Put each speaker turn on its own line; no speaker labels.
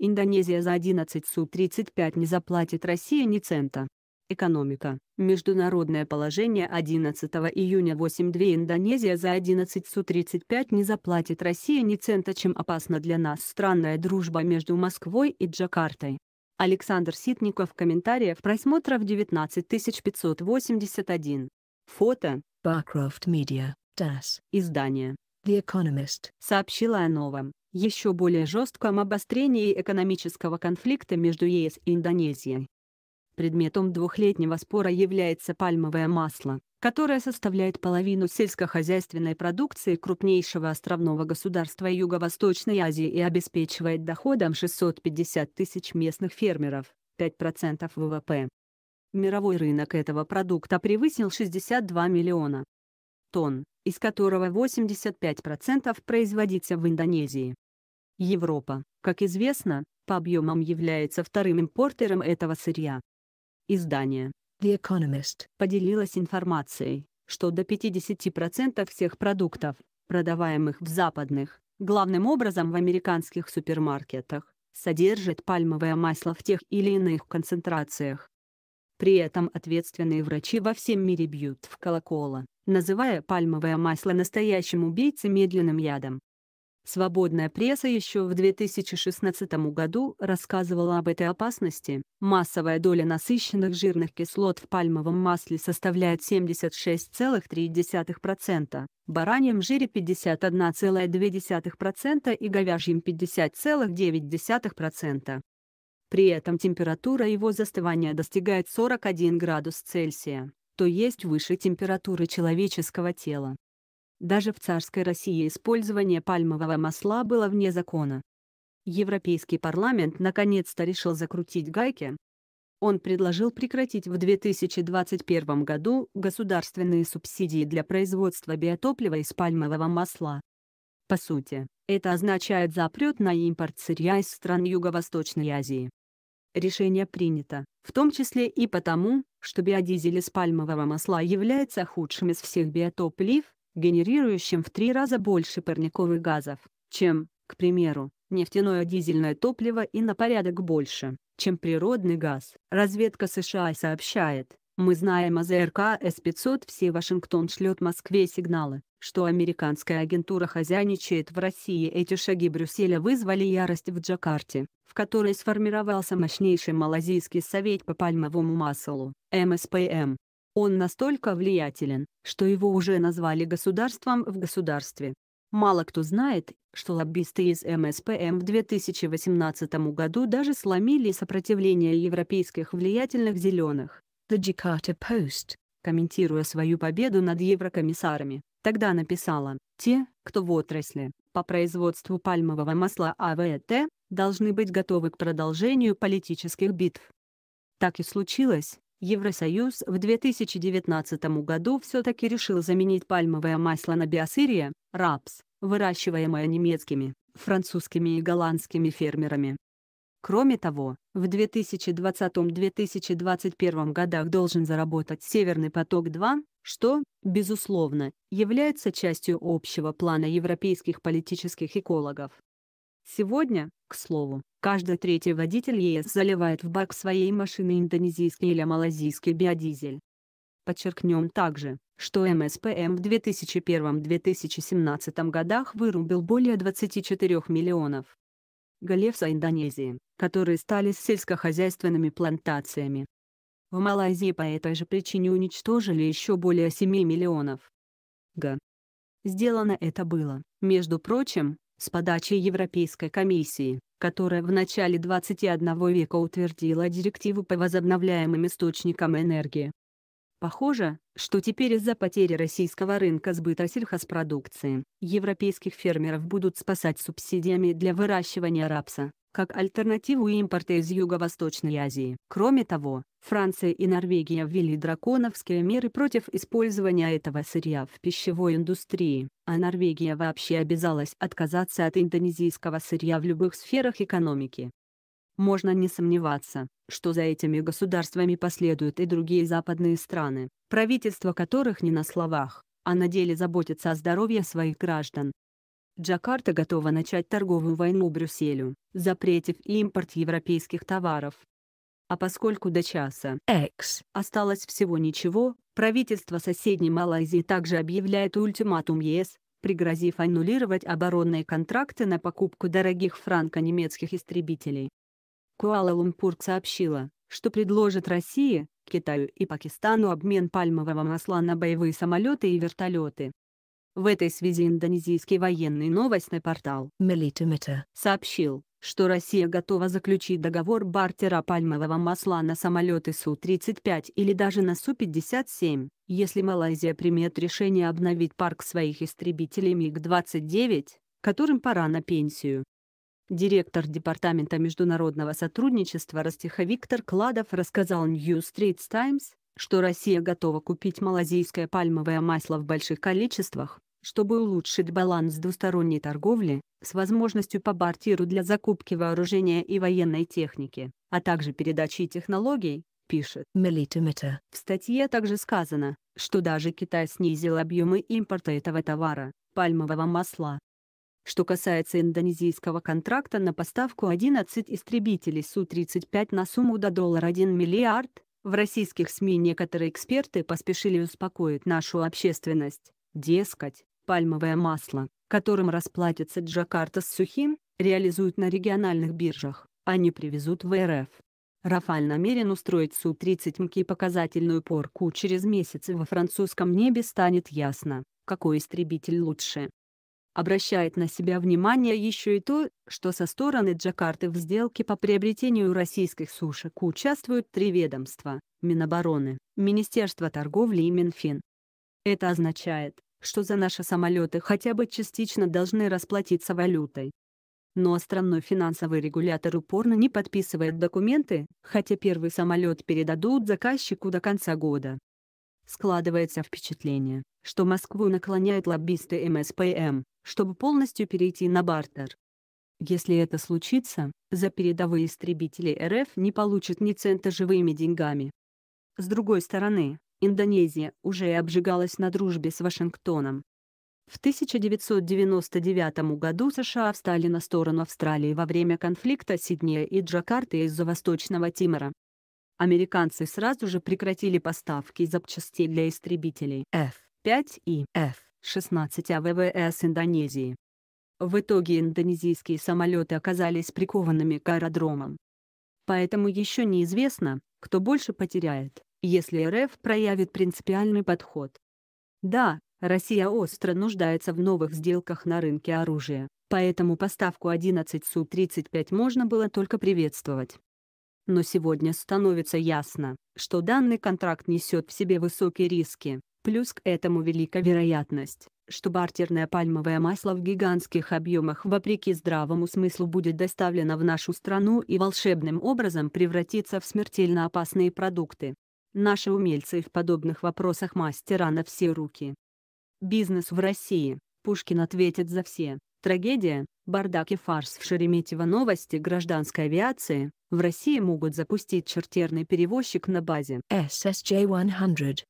Индонезия за 11 Су-35 не заплатит Россия ни цента. Экономика. Международное положение 11 июня 8.2 Индонезия за 11 Су-35 не заплатит Россия ни цента, чем опасна для нас странная дружба между Москвой и Джакартой. Александр Ситников комментариев просмотров 19581. Фото. Barcroft Media. Das. Издание. The Economist. Сообщила о новом еще более жестком обострении экономического конфликта между ЕС и Индонезией. Предметом двухлетнего спора является пальмовое масло, которое составляет половину сельскохозяйственной продукции крупнейшего островного государства Юго-Восточной Азии и обеспечивает доходом 650 тысяч местных фермеров, 5% ВВП. Мировой рынок этого продукта превысил 62 миллиона тонн, из которого 85% производится в Индонезии. Европа, как известно, по объемам является вторым импортером этого сырья. Издание The Economist поделилось информацией, что до 50% всех продуктов, продаваемых в западных, главным образом в американских супермаркетах, содержит пальмовое масло в тех или иных концентрациях. При этом ответственные врачи во всем мире бьют в колокола, называя пальмовое масло настоящим убийцей медленным ядом. Свободная пресса еще в 2016 году рассказывала об этой опасности. Массовая доля насыщенных жирных кислот в пальмовом масле составляет 76,3%, бараньем жире 51,2% и говяжьем 50,9%. При этом температура его застывания достигает 41 градус Цельсия, то есть выше температуры человеческого тела. Даже в царской России использование пальмового масла было вне закона. Европейский парламент наконец-то решил закрутить гайки. Он предложил прекратить в 2021 году государственные субсидии для производства биотоплива из пальмового масла. По сути, это означает запрет на импорт сырья из стран Юго-Восточной Азии. Решение принято, в том числе и потому, что биодизель из пальмового масла является худшим из всех биотоплив, генерирующим в три раза больше парниковых газов, чем, к примеру, нефтяное дизельное топливо и на порядок больше, чем природный газ. Разведка США сообщает, мы знаем о ЗРК С-500 все Вашингтон шлет Москве сигналы, что американская агентура хозяйничает в России. Эти шаги Брюсселя вызвали ярость в Джакарте, в которой сформировался мощнейший Малазийский совет по пальмовому маслу, МСПМ, он настолько влиятелен, что его уже назвали государством в государстве. Мало кто знает, что лоббисты из МСПМ в 2018 году даже сломили сопротивление европейских влиятельных зеленых. The Jakarta Post, комментируя свою победу над еврокомиссарами, тогда написала, те, кто в отрасли, по производству пальмового масла АВТ, должны быть готовы к продолжению политических битв. Так и случилось, Евросоюз в 2019 году все-таки решил заменить пальмовое масло на биосырье, рапс, выращиваемое немецкими, французскими и голландскими фермерами. Кроме того, в 2020-2021 годах должен заработать «Северный поток-2», что, безусловно, является частью общего плана европейских политических экологов. Сегодня, к слову, Каждый третий водитель ЕС заливает в бак своей машины индонезийский или малазийский биодизель. Подчеркнем также, что МСПМ в 2001-2017 годах вырубил более 24 миллионов галевса Индонезии, которые стали сельскохозяйственными плантациями. В Малайзии по этой же причине уничтожили еще более 7 миллионов га. Сделано это было, между прочим, с подачи Европейской комиссии которая в начале 21 века утвердила директиву по возобновляемым источникам энергии. Похоже, что теперь из-за потери российского рынка сбыта сельхозпродукции европейских фермеров будут спасать субсидиями для выращивания рапса, как альтернативу импорта из Юго-Восточной Азии. Кроме того, Франция и Норвегия ввели драконовские меры против использования этого сырья в пищевой индустрии, а Норвегия вообще обязалась отказаться от индонезийского сырья в любых сферах экономики. Можно не сомневаться, что за этими государствами последуют и другие западные страны, правительства которых не на словах, а на деле заботятся о здоровье своих граждан. Джакарта готова начать торговую войну Брюсселю, запретив импорт европейских товаров. А поскольку до часа X осталось всего ничего, правительство соседней Малайзии также объявляет ультиматум ЕС, пригрозив аннулировать оборонные контракты на покупку дорогих франко-немецких истребителей. Куала-Лумпур сообщила, что предложит России, Китаю и Пакистану обмен пальмового масла на боевые самолеты и вертолеты. В этой связи индонезийский военный новостный портал Militimeter сообщил, что Россия готова заключить договор бартера пальмового масла на самолеты Су-35 или даже на Су-57, если Малайзия примет решение обновить парк своих истребителей МиГ-29, которым пора на пенсию. Директор Департамента международного сотрудничества Виктор Кладов рассказал New Straits Times, что Россия готова купить малазийское пальмовое масло в больших количествах, чтобы улучшить баланс двусторонней торговли, с возможностью по бортиру для закупки вооружения и военной техники, а также передачи технологий, пишет Мелитимита. В статье также сказано, что даже Китай снизил объемы импорта этого товара, пальмового масла, что касается индонезийского контракта на поставку 11 истребителей Су-35 на сумму до доллара 1 миллиард, в российских СМИ некоторые эксперты поспешили успокоить нашу общественность, дескать, пальмовое масло, которым расплатится Джакарта с сухим, реализуют на региональных биржах, а не привезут в РФ. Рафаль намерен устроить Су-30 МК показательную порку через месяц во французском небе станет ясно, какой истребитель лучше. Обращает на себя внимание еще и то, что со стороны Джакарты в сделке по приобретению российских сушек участвуют три ведомства – Минобороны, Министерство торговли и Минфин. Это означает, что за наши самолеты хотя бы частично должны расплатиться валютой. Но островной финансовый регулятор упорно не подписывает документы, хотя первый самолет передадут заказчику до конца года. Складывается впечатление, что Москву наклоняют лоббисты МСПМ, чтобы полностью перейти на бартер. Если это случится, за передовые истребители РФ не получат ни цента живыми деньгами. С другой стороны, Индонезия уже и обжигалась на дружбе с Вашингтоном. В 1999 году США встали на сторону Австралии во время конфликта Сиднея и Джакарты из-за Восточного Тимора. Американцы сразу же прекратили поставки запчастей для истребителей F-5 и F-5. 16 АВВС Индонезии. В итоге индонезийские самолеты оказались прикованными к аэродромам. Поэтому еще неизвестно, кто больше потеряет, если РФ проявит принципиальный подход. Да, Россия остро нуждается в новых сделках на рынке оружия, поэтому поставку 11 Су-35 можно было только приветствовать. Но сегодня становится ясно, что данный контракт несет в себе высокие риски, Плюс к этому велика вероятность, что бартерное пальмовое масло в гигантских объемах вопреки здравому смыслу будет доставлено в нашу страну и волшебным образом превратится в смертельно опасные продукты. Наши умельцы в подобных вопросах мастера на все руки. Бизнес в России. Пушкин ответит за все. Трагедия, бардак и фарс в Шереметьево новости гражданской авиации, в России могут запустить чартерный перевозчик на базе SSJ-100.